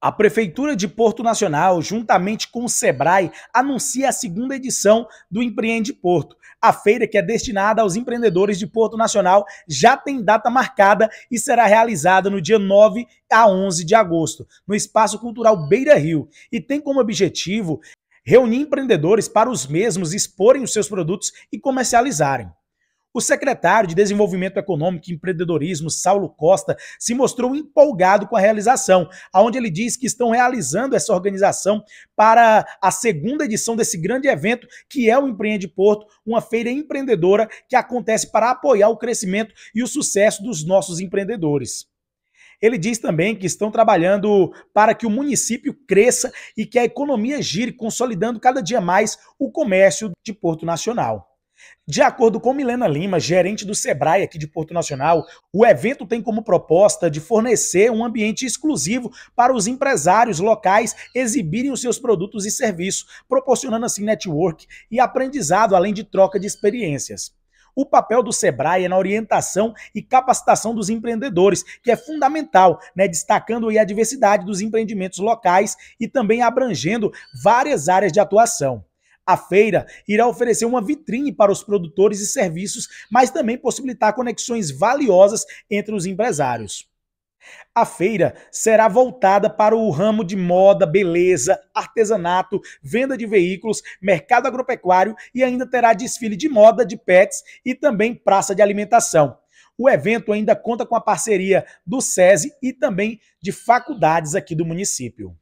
A Prefeitura de Porto Nacional, juntamente com o SEBRAE, anuncia a segunda edição do Empreende Porto. A feira, que é destinada aos empreendedores de Porto Nacional, já tem data marcada e será realizada no dia 9 a 11 de agosto, no Espaço Cultural Beira Rio, e tem como objetivo reunir empreendedores para os mesmos exporem os seus produtos e comercializarem. O secretário de Desenvolvimento Econômico e Empreendedorismo, Saulo Costa, se mostrou empolgado com a realização, aonde ele diz que estão realizando essa organização para a segunda edição desse grande evento, que é o Empreende Porto, uma feira empreendedora que acontece para apoiar o crescimento e o sucesso dos nossos empreendedores. Ele diz também que estão trabalhando para que o município cresça e que a economia gire, consolidando cada dia mais o comércio de Porto Nacional. De acordo com Milena Lima, gerente do Sebrae aqui de Porto Nacional, o evento tem como proposta de fornecer um ambiente exclusivo para os empresários locais exibirem os seus produtos e serviços, proporcionando assim network e aprendizado, além de troca de experiências. O papel do Sebrae é na orientação e capacitação dos empreendedores, que é fundamental, né, destacando a diversidade dos empreendimentos locais e também abrangendo várias áreas de atuação. A feira irá oferecer uma vitrine para os produtores e serviços, mas também possibilitar conexões valiosas entre os empresários. A feira será voltada para o ramo de moda, beleza, artesanato, venda de veículos, mercado agropecuário e ainda terá desfile de moda, de pets e também praça de alimentação. O evento ainda conta com a parceria do SESI e também de faculdades aqui do município.